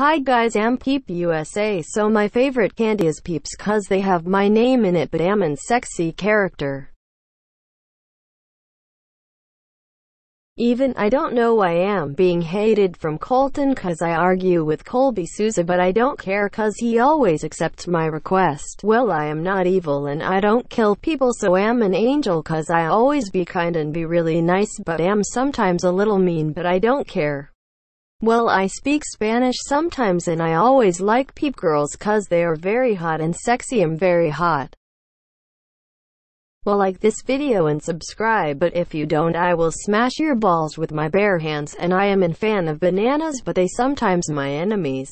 Hi guys I'm Peep USA so my favorite candy is Peeps cause they have my name in it but i am an sexy character. Even I don't know I am being hated from Colton cause I argue with Colby Souza but I don't care cause he always accepts my request. Well I am not evil and I don't kill people so i am an angel cause I always be kind and be really nice but am sometimes a little mean but I don't care. Well I speak Spanish sometimes and I always like peep girls cause they are very hot and sexy and very hot. Well like this video and subscribe but if you don't I will smash your balls with my bare hands and I am a fan of bananas but they sometimes my enemies.